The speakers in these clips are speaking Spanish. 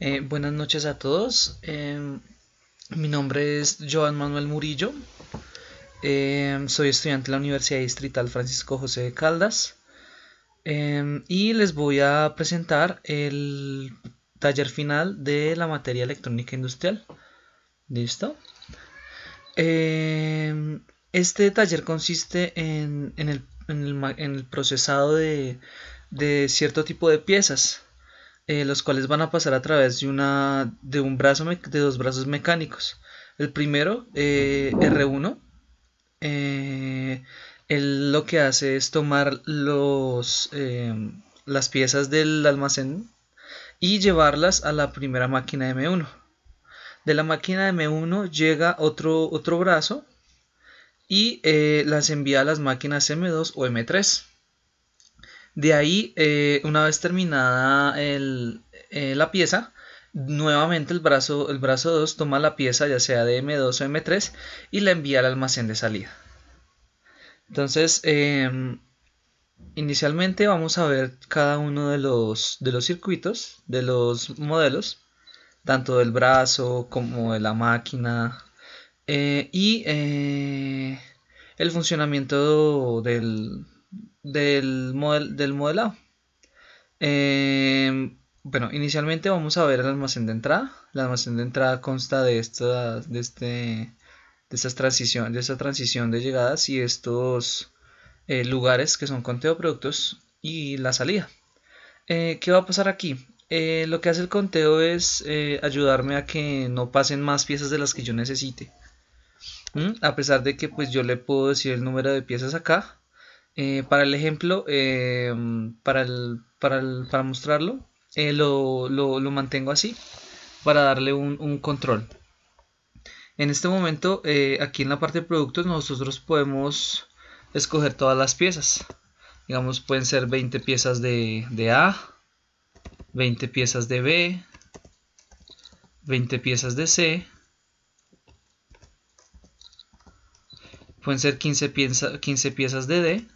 Eh, buenas noches a todos. Em, mi nombre es Joan Manuel Murillo. Em, soy estudiante de la Universidad Distrital Francisco José de Caldas. Em, y les voy a presentar el taller final de la materia electrónica industrial. ¿Listo? este taller consiste en, el, procesado de cierto tipo de piezas. Eh, los cuales van a pasar a través de, una, de, un brazo de dos brazos mecánicos. El primero, eh, R1, eh, lo que hace es tomar los, las piezas del almacén y llevarlas a la primera máquina M1. De la máquina M1 llega otro, otro brazo y las envía a las máquinas M2 o M3. De ahí, eh, una vez terminada eh, la pieza, nuevamente el brazo, el brazo 2 toma la pieza ya sea de M2 o M3 y la envía al almacén de salida. Entonces, em, inicialmente vamos a ver cada uno de los, de los circuitos, de los modelos, tanto del brazo como de la máquina eh, y el funcionamiento del, del, del modelado. Em, bueno, inicialmente vamos a ver el almacén de entrada. El almacén de entrada consta de, esta, de, este, de, estas transición, de esta transición de llegadas y estos eh, lugares que son conteo de productos y la salida. Eh, ¿Qué va a pasar aquí? Eh, lo que hace el conteo es ayudarme a que no pasen más piezas de las que yo necesite. ¿Mm? A pesar de que pues yo le puedo decir el número de piezas acá, eh, para el ejemplo, eh, para, para, mostrarlo, eh, lo, mantengo así para darle un, control. En este momento, aquí en la parte de productos, nosotros podemos escoger todas las piezas. Digamos, pueden ser 20 piezas de, A, 20 piezas de B, 20 piezas de C, pueden ser 15, 15 piezas de D,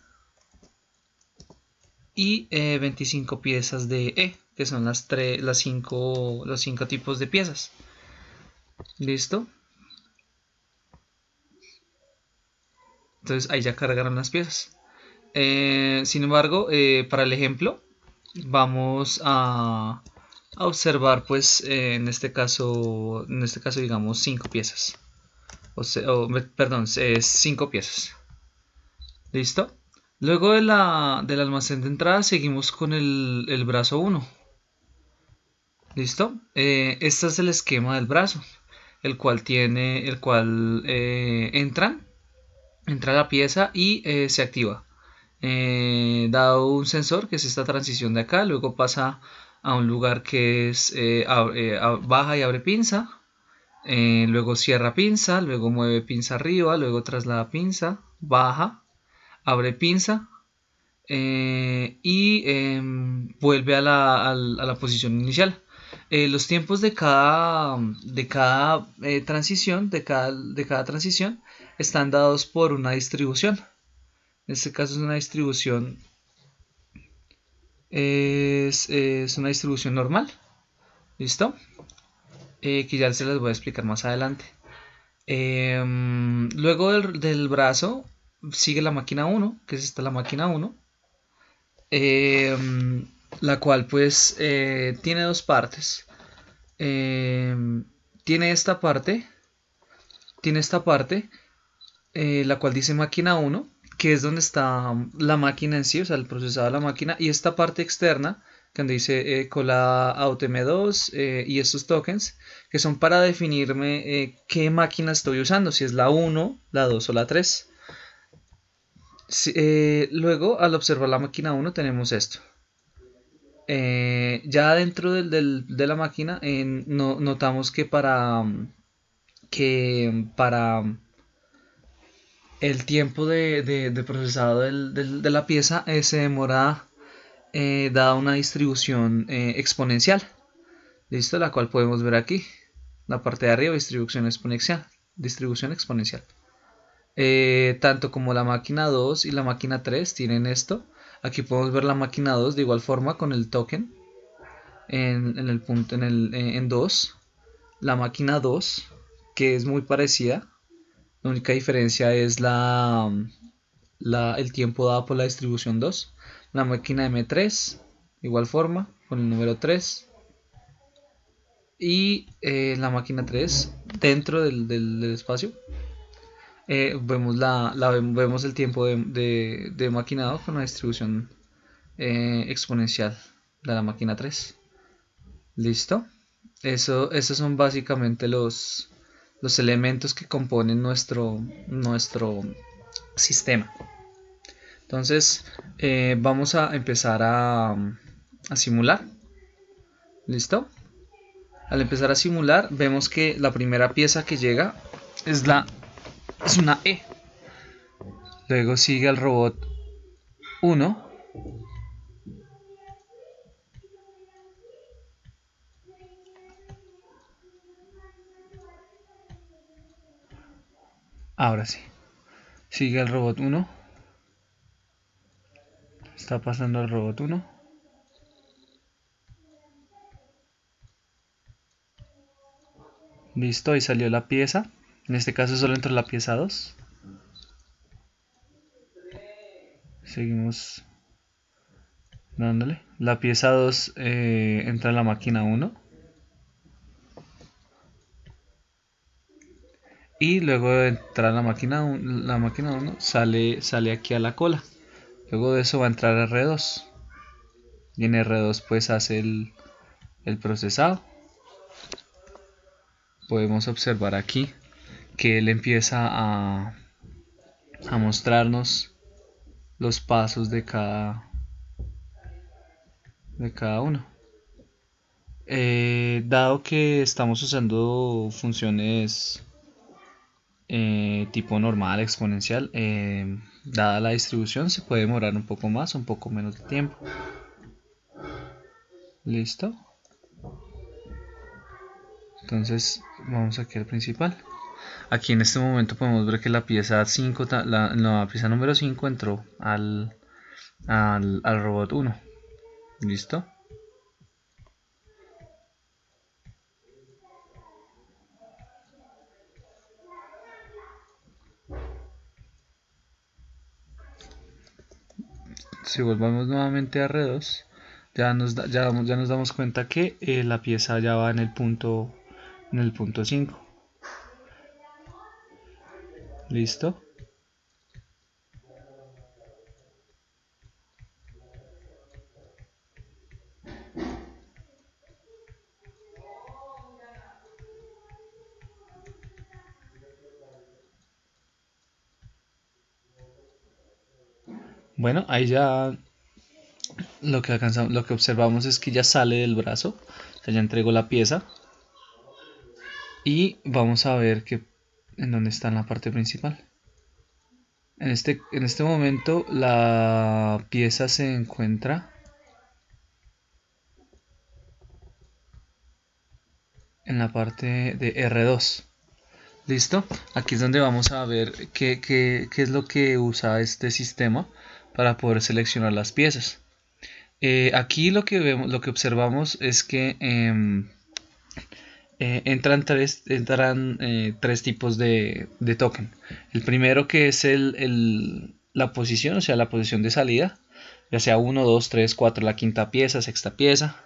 y 25 eh, piezas de E, que son las, tres, las cinco, los 5 tipos de piezas. ¿Listo? Entonces ahí ya cargaron las piezas. Eh, sin embargo, eh, para el ejemplo, vamos a, observar, pues, en este caso, en este caso, digamos, 5 piezas. O, sea, perdón, 5 piezas. ¿Listo? Luego de la, del almacén de entrada seguimos con el, brazo 1. ¿Listo? Eh, este es el esquema del brazo, el cual tiene, el cual eh, entra, entra la pieza y eh, se activa. dado un sensor que es esta transición de acá, luego pasa a un lugar que es baja y abre pinza, luego cierra pinza, luego mueve pinza arriba, luego traslada pinza, baja, abre pinza eh, y em, vuelve a la, a la, posición inicial. Eh, los tiempos de cada, de cada eh, transición, de cada, de cada transición, están dados por una distribución. En este caso es una distribución es, una distribución normal. ¿Listo? que ya se las voy a explicar más adelante. Em, luego del, del brazo sigue la máquina 1, que es esta la máquina 1, em, la cual pues eh, tiene dos partes. Em, tiene esta parte, tiene esta parte, eh, la cual dice máquina 1, que es donde está um, la máquina en sí, o sea, el procesado de la máquina, y esta parte externa, donde dice eh, la AutoM2 y estos tokens, que son para definirme qué máquina estoy usando, si es la 1, la 2 o la 3. Eh, luego, al observar la máquina 1 tenemos esto. Eh, ya dentro de la máquina notamos que para, que para el tiempo de, procesado de la pieza eh, se demora da una distribución exponencial. Listo, la cual podemos ver aquí. La parte de arriba, distribución exponencial. Distribución exponencial. Eh, tanto como la máquina 2 y la máquina 3 tienen esto. Aquí podemos ver la máquina 2 de igual forma con el token en, el punto en el eh, en 2. La máquina 2 que es muy parecida. La única diferencia es la, la, el tiempo dado por la distribución 2. La máquina M3 igual forma con el número 3 y eh, la máquina 3 dentro del, del espacio eh, vemos, la, el tiempo de, de, maquinado con la distribución eh, exponencial de la máquina 3. ¿Listo? Eso, esos son básicamente los, los elementos que componen nuestro, nuestro sistema. Entonces eh, vamos a empezar a, a simular. ¿Listo? Al empezar a simular vemos que la primera pieza que llega es la es una E. Luego sigue el robot 1. Ahora sí. Sigue el robot 1. Está pasando el robot 1. Listo, y salió la pieza. En este caso solo eh, entra la pieza 2. Seguimos dándole. La pieza 2 entra en la máquina 1. Y luego de entrar la máquina 1, la máquina 1 sale, sale aquí a la cola. Luego de eso va a entrar R2. Y en R2 pues hace el procesado. Podemos observar aquí que le empieza a, mostrarnos los pasos de cada de cada uno eh, dado que estamos usando funciones eh, tipo normal exponencial eh, dada la distribución se puede demorar un poco más un poco menos de tiempo listo entonces vamos aquí al principal Aquí en este momento podemos ver que la pieza 5, la, pieza número 5 entró al, al, robot 1. ¿Listo? si volvamos nuevamente a R2 ya nos, damos cuenta que eh, la pieza ya va en el punto en el punto 5 Listo. Bueno, ahí ya lo que alcanzamos, lo que observamos es que ya sale del brazo, ya entregó la pieza y vamos a ver que en donde está en la parte principal. En este, en este momento la pieza se encuentra en la parte de R2. ¿Listo? Aquí es donde vamos a ver qué, es lo que usa este sistema para poder seleccionar las piezas. Eh, aquí lo que, vemos, lo que observamos es que... Em, eh, entran tres, eh, tres tipos de, token. El primero que es el, la posición, o sea, la posición de salida, ya sea 1, 2, 3, 4, la quinta pieza, sexta pieza.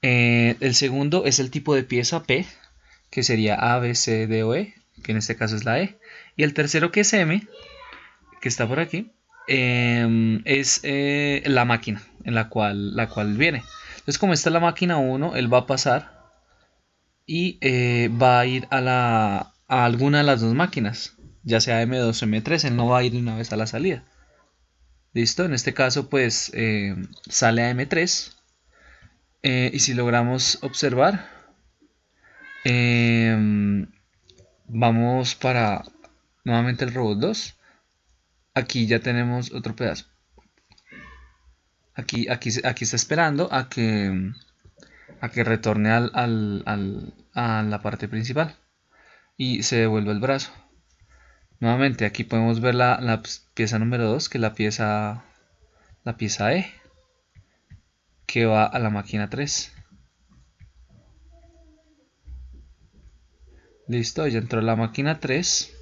Eh, el segundo es el tipo de pieza P, que sería A, B, C, D o E, que en este caso es la E. Y el tercero que es M, que está por aquí, em, es la máquina en la cual, la cual viene. Entonces como está la máquina 1, él va a pasar y eh, va a ir a, la, a alguna de las dos máquinas, ya sea M2 o M3, él no va a ir una vez a la salida. Listo, en este caso pues eh, sale a M3 eh, y si logramos observar vamos para nuevamente el robot 2 aquí ya tenemos otro pedazo aquí, aquí, aquí está esperando a que a que retorne a la parte principal y se devuelve el brazo. Nuevamente aquí podemos ver la, pieza número 2 que es la pieza, la pieza E que va a la máquina 3. Listo, ya entró la máquina 3.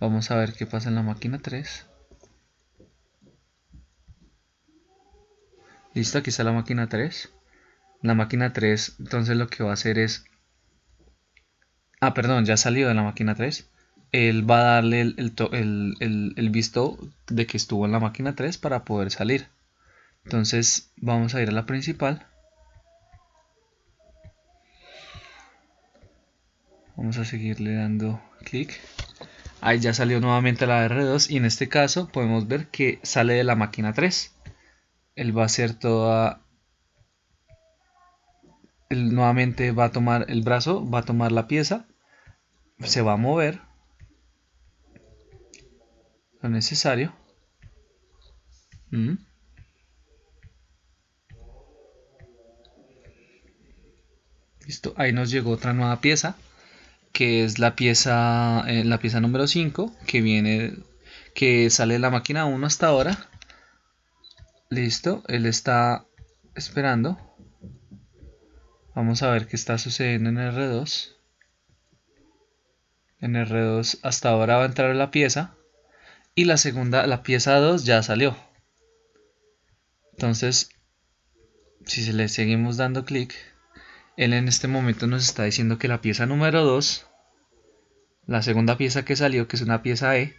Vamos a ver qué pasa en la máquina 3. Listo, aquí está la máquina 3. La máquina 3 entonces lo que va a hacer es... Ah, perdón, ya salió de la máquina 3. Él va a darle el, el, el, el visto de que estuvo en la máquina 3 para poder salir. Entonces vamos a ir a la principal. Vamos a seguirle dando clic. Ahí ya salió nuevamente la R2 y en este caso podemos ver que sale de la máquina 3. Él va a hacer toda él nuevamente va a tomar el brazo, va a tomar la pieza, se va a mover lo necesario. Mm. Listo, ahí nos llegó otra nueva pieza, que es la pieza, eh, la pieza número 5, que viene, que sale de la máquina 1 hasta ahora. Listo, él está esperando. Vamos a ver qué está sucediendo en R2. En R2 hasta ahora va a entrar la pieza. Y la segunda, la pieza 2 ya salió. Entonces, si se le seguimos dando clic, él en este momento nos está diciendo que la pieza número 2, la segunda pieza que salió, que es una pieza E,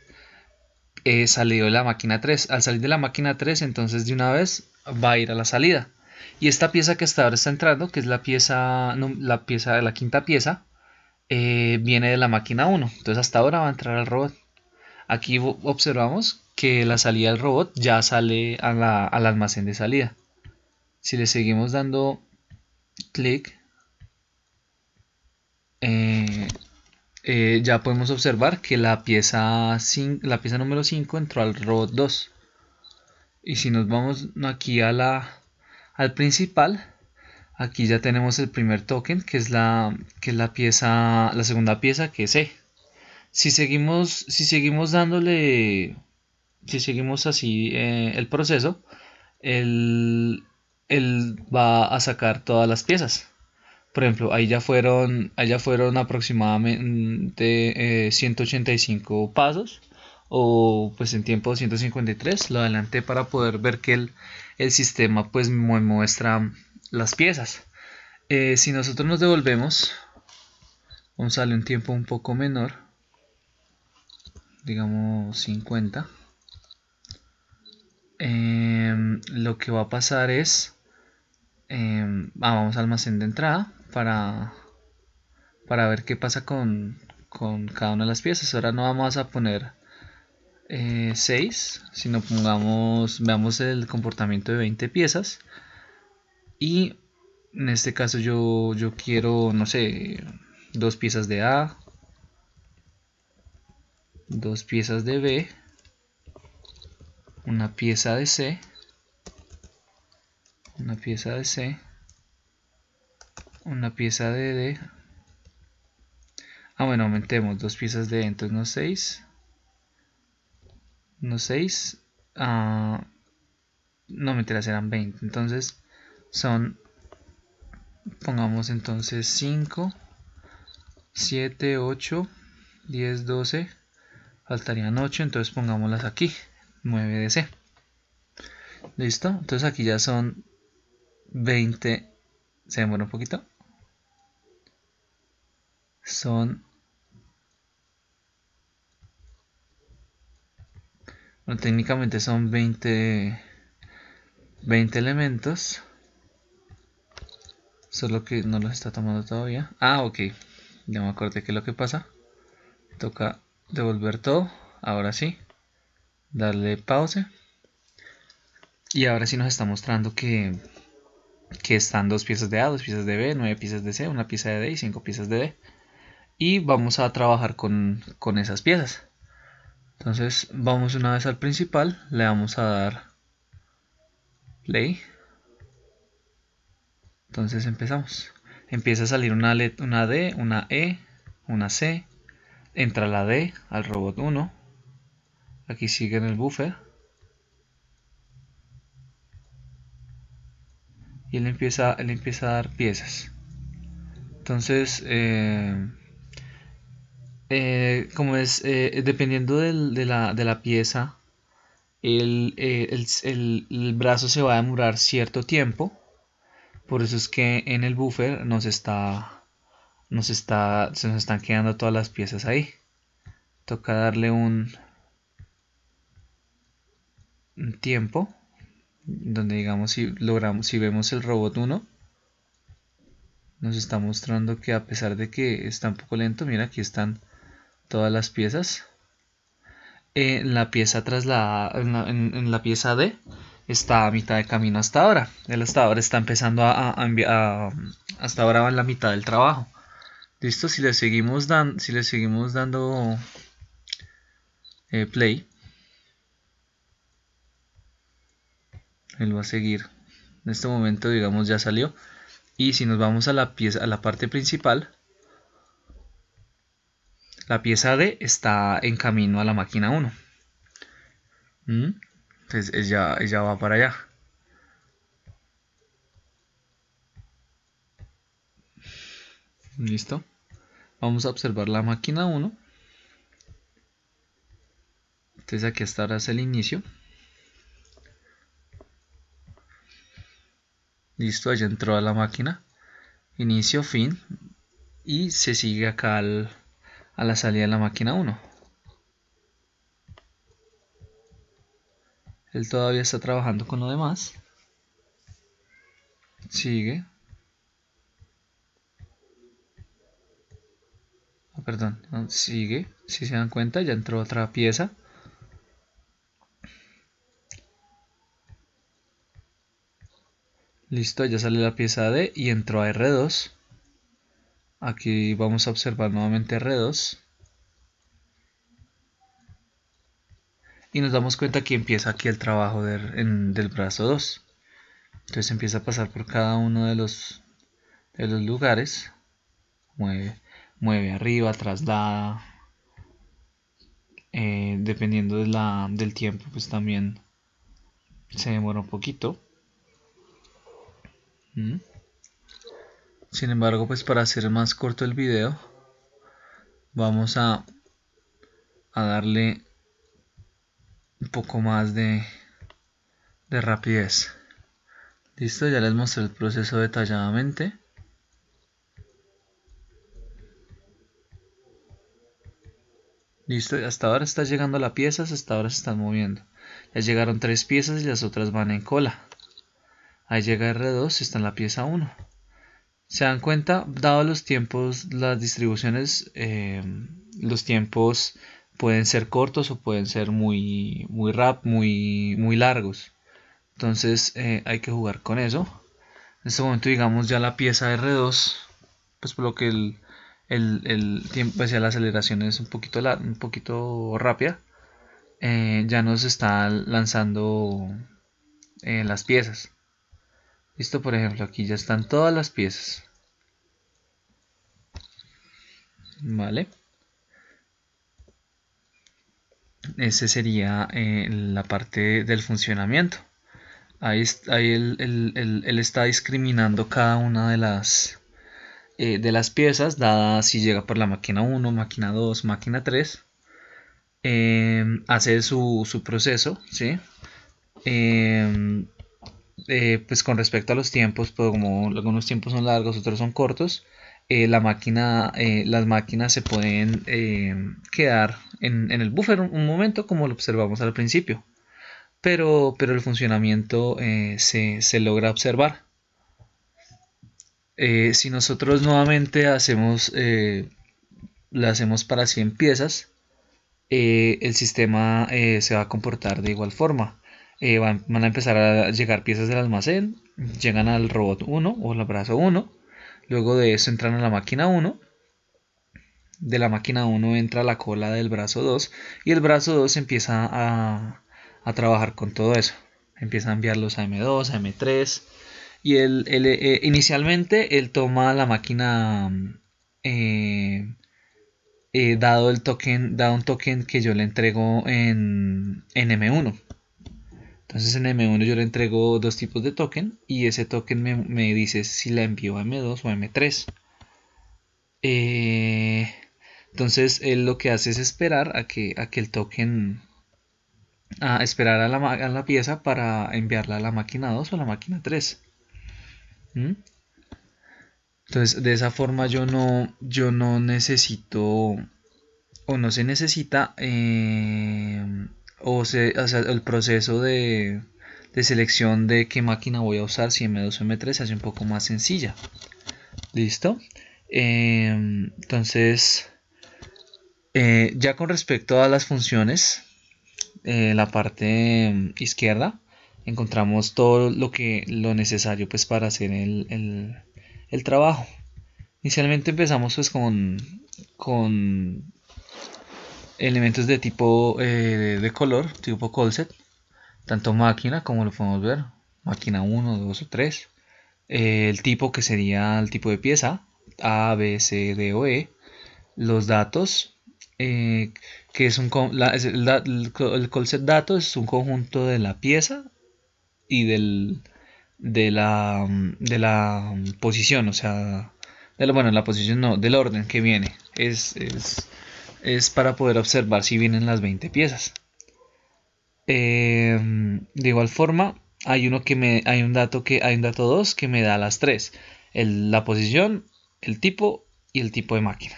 eh, salió de la máquina 3. Al salir de la máquina 3, entonces de una vez va a ir a la salida. Y esta pieza que hasta ahora está entrando, que es la pieza, la pieza de la quinta pieza, eh, viene de la máquina 1. Entonces hasta ahora va a entrar al robot. Aquí observamos que la salida del robot ya sale a la, al almacén de salida. Si le seguimos dando clic, eh, eh, ya podemos observar que la pieza, la pieza número 5 entró al robot 2. Y si nos vamos aquí a la al principal. Aquí ya tenemos el primer token, que es la, que la pieza, la segunda pieza, que es E. Si seguimos, si seguimos dándole, si seguimos así eh, el proceso, él, va a sacar todas las piezas. Por ejemplo, ahí ya fueron, ahí ya fueron aproximadamente 185 eh, pasos o pues en tiempo 153 lo adelanté para poder ver que el, sistema pues me muestra las piezas eh, si nosotros nos devolvemos vamos a darle un tiempo un poco menor digamos 50 em, lo que va a pasar es em, ah, vamos al almacén de entrada para para ver qué pasa con, con cada una de las piezas ahora no vamos a poner 6, eh, si no pongamos, veamos el comportamiento de 20 piezas y en este caso yo, yo quiero, no sé, dos piezas de A, dos piezas de B, una pieza de C, una pieza de C, una pieza de D. Ah, bueno, aumentemos dos piezas de D, e, entonces no 6, no 6. no no mentiras, eran 20. Entonces son, pongamos entonces 5, 7, 8, 10, 12. Faltarían 8, entonces pongámoslas aquí. 9 de C. ¿Listo? Entonces aquí ya son 20. Se demora un poquito. Son Bueno, técnicamente son 20, 20 elementos. Solo que no los está tomando todavía. Ah, ok. Ya me acordé que es lo que pasa. Toca devolver todo. Ahora sí. Darle pausa Y ahora sí nos está mostrando que, que están dos piezas de A, dos piezas de B, nueve piezas de C, una pieza de D y cinco piezas de D. Y vamos a trabajar con, con esas piezas. Entonces vamos una vez al principal, le vamos a dar play. Entonces empezamos. Empieza a salir una, D, una E, una C. Entra la D al robot 1. Aquí sigue en el buffer. Y él empieza, a dar piezas. Entonces... Eh, eh, como es, eh, dependiendo de, la, pieza, eh, el, brazo se va a demorar cierto tiempo. Por eso es que en el buffer nos está, nos está, se nos están quedando todas las piezas ahí. Toca darle un, tiempo donde digamos si logramos si vemos el robot 1 nos está mostrando que a pesar de que está un poco lento mira aquí están todas las piezas. En la pieza trasladada, en la, en, la pieza D, está a mitad de camino hasta ahora. Él hasta ahora está empezando a, hasta ahora va en la mitad del trabajo. Listo, si le seguimos dando, si le seguimos dando eh, play, él va a seguir. En este momento, digamos, ya salió. Y si nos vamos a la pieza, a la parte principal, la pieza D está en camino a la máquina 1. ¿Mm? Entonces ella, va para allá. Listo. Vamos a observar la máquina 1. Entonces aquí estará el inicio. Listo, allá entró a la máquina. Inicio, fin. Y se sigue acá al a la salida de la máquina 1. Él todavía está trabajando con lo demás. Sigue. Ah, perdón, sigue. Si se dan cuenta, ya entró otra pieza. Listo, ya sale la pieza D y entró a R2. Aquí vamos a observar nuevamente R2. Y nos damos cuenta que empieza aquí el trabajo del brazo 2. Entonces empieza a pasar por cada uno de los, lugares. Mueve, arriba, traslada. Eh, dependiendo del tiempo, pues también se demora un poquito. Mm. Sin embargo, pues para hacer más corto el video, vamos a, darle un poco más de, de rapidez. Listo, ya les mostré el proceso detalladamente. Listo, hasta ahora está llegando la pieza, hasta ahora se están moviendo. Ya llegaron tres piezas y las otras van en cola. Ahí llega R2 y está en la pieza 1. Se dan cuenta, dado los tiempos, las distribuciones, eh, los tiempos pueden ser cortos o pueden ser muy, muy rap, muy, muy largos. Entonces eh, hay que jugar con eso. En este momento, digamos, ya la pieza R2, pues por lo que el, tiempo, hacia pues, la aceleración es un poquito, un poquito rápida, eh, ya nos está lanzando las piezas. Listo, por ejemplo, aquí ya están todas las piezas. Vale. Ese sería eh, la parte del funcionamiento. Ahí, ahí él, está discriminando cada una de las, eh, de las piezas, dada si llega por la máquina 1, máquina 2, máquina 3. Em, hace su, su proceso, ¿sí? Eh, eh, pues con respecto a los tiempos, pues, como algunos tiempos son largos, otros son cortos, eh, la máquina, eh, las máquinas se pueden quedar en, el buffer un, momento como lo observamos al principio, pero, pero el funcionamiento se, se, logra observar. si nosotros nuevamente hacemos, la hacemos para 100 piezas, el sistema se va a comportar de igual forma van, a empezar a llegar piezas del almacén, llegan al robot 1 o al brazo 1, luego de eso entran a la máquina 1, de la máquina 1 entra la cola del brazo 2 y el brazo 2 empieza a, a trabajar con todo eso, empieza a enviarlos a M2, a M3 y él, eh, inicialmente él toma la máquina eh, eh, dado el token, dado un token que yo le entrego en, en M1. Entonces en M1 yo le entrego dos tipos de token y ese token me, dice si la envío a M2 o a M3. Eh, entonces él lo que hace es esperar a que, a que el token... A esperar a la, la, pieza para enviarla a la máquina 2 o a la máquina 3. ¿Mm? Entonces de esa forma yo no, yo no necesito o no se necesita... Eh, o, sea, el proceso de, selección de qué máquina voy a usar, si M2 o M3, se hace un poco más sencilla. ¿Listo? Em, entonces, eh, ya con respecto a las funciones, eh, la parte em, izquierda, encontramos todo lo que lo necesario pues para hacer el, trabajo. Inicialmente empezamos pues con elementos de tipo eh, de color, tipo colset, tanto máquina como lo podemos ver, máquina 1, 2 o 3, eh, el tipo que sería el tipo de pieza, A, B, C, D o E, los datos, eh, que es un la, el, el, colset datos es un conjunto de la pieza y del, de, la, de la posición, o sea, bueno, la posición no, del orden que viene, es, es es para poder observar si vienen las 20 piezas. Em, de igual forma, hay uno que me hay un dato que hay un dato 2 que me da las 3, la posición, el tipo y el tipo de máquina.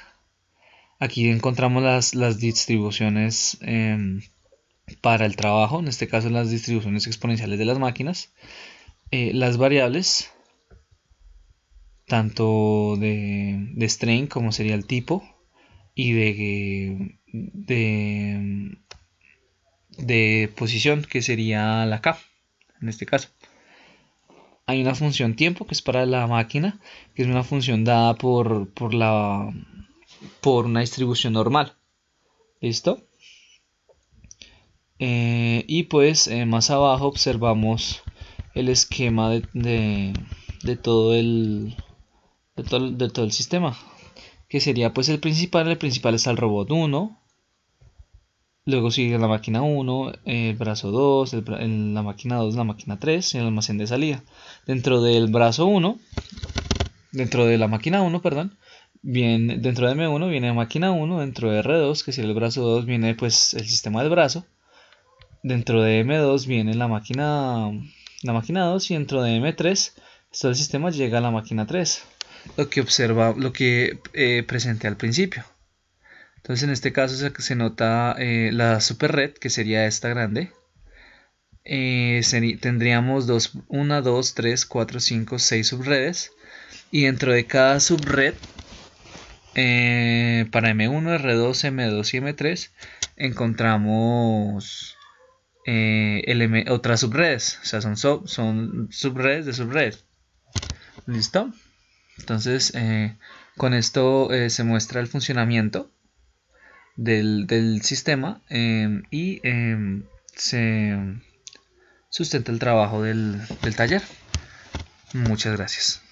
Aquí encontramos las, las distribuciones em, para el trabajo, en este caso las distribuciones exponenciales de las máquinas, eh, las variables, tanto de, de string como sería el tipo, y de, de posición que sería la K en este caso. Hay una función tiempo que es para la máquina, que es una función dada por, la, por una distribución normal. ¿Listo? Eh, y pues eh, más abajo observamos el esquema de, todo de todo el sistema que sería pues el principal, el principal está el robot 1, luego sigue la máquina 1, el brazo 2, la máquina 2, la máquina 3, el almacén de salida. Dentro del brazo 1, dentro de la máquina 1, perdón, dentro de M1 viene máquina 1, dentro de R2, que sería el brazo 2, viene pues el sistema del brazo, dentro de M2 viene la máquina, la máquina 2 y dentro de M3 todo el sistema llega a la máquina 3 lo que observa, lo que eh, presenté al principio. Entonces en este caso se, se nota eh, la superred, que sería esta grande. Eh, tendríamos 1, 2, 3, 4, 5, 6 subredes. Y dentro de cada subred, eh, para M1, R2, M2 y M3, encontramos otras subredes. O sea, son, son subredes de subred. ¿Listo? Entonces, eh, con esto eh, se muestra el funcionamiento del, sistema em, y em, se sustenta el trabajo del taller. Muchas gracias.